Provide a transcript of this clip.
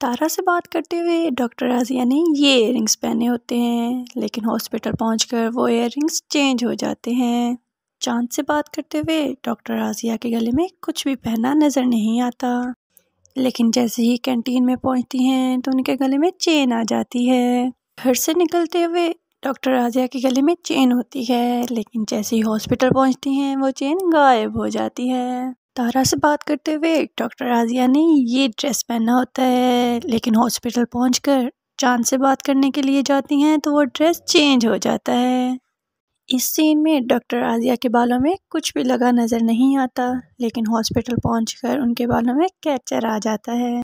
तारा से बात करते हुए डॉक्टर राजिया ने ये इयर पहने होते हैं लेकिन हॉस्पिटल पहुँच वो इयर चेंज हो जाते हैं चांद से बात करते हुए डॉक्टर राजिया के गले में कुछ भी पहना नज़र नहीं आता लेकिन जैसे ही कैंटीन में पहुंचती हैं तो उनके गले में चेन आ जाती है घर से निकलते हुए डॉक्टर राजिया के गले में चेन होती है लेकिन जैसे ही हॉस्पिटल पहुंचती हैं वो चेन गायब हो जाती है तारा से बात करते हुए डॉक्टर राजिया ने ये ड्रेस पहना होता है लेकिन हॉस्पिटल कर चांद से बात करने के लिए जाती हैं तो वो ड्रेस चेंज हो जाता है इस सीन में डॉक्टर आजिया के बालों में कुछ भी लगा नज़र नहीं आता लेकिन हॉस्पिटल पहुंचकर उनके बालों में कैचर आ जाता है